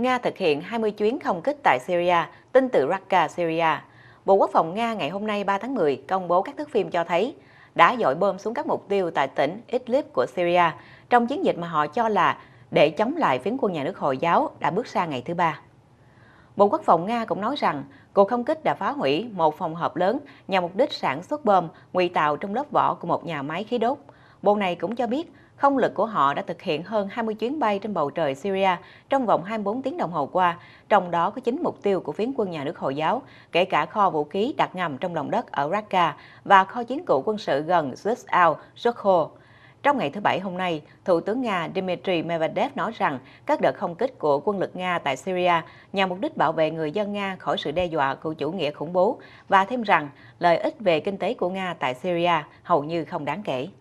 Nga thực hiện 20 chuyến không kích tại Syria, tin từ Raqqa, Syria. Bộ Quốc phòng Nga ngày hôm nay 3 tháng 10 công bố các thước phim cho thấy đã dội bom xuống các mục tiêu tại tỉnh Idlib của Syria trong chiến dịch mà họ cho là để chống lại phiến quân nhà nước Hồi giáo đã bước sang ngày thứ ba. Bộ Quốc phòng Nga cũng nói rằng cuộc không kích đã phá hủy một phòng họp lớn nhằm mục đích sản xuất bom ngụy tạo trong lớp vỏ của một nhà máy khí đốt Bộ này cũng cho biết không lực của họ đã thực hiện hơn 20 chuyến bay trên bầu trời Syria trong vòng 24 tiếng đồng hồ qua, trong đó có 9 mục tiêu của phiến quân nhà nước Hồi giáo, kể cả kho vũ khí đặt ngầm trong lòng đất ở Raqqa và kho chiến cụ quân sự gần Zus al Zokho. Trong ngày thứ Bảy hôm nay, Thủ tướng Nga Dmitry Medvedev nói rằng các đợt không kích của quân lực Nga tại Syria nhằm mục đích bảo vệ người dân Nga khỏi sự đe dọa của chủ nghĩa khủng bố và thêm rằng lợi ích về kinh tế của Nga tại Syria hầu như không đáng kể.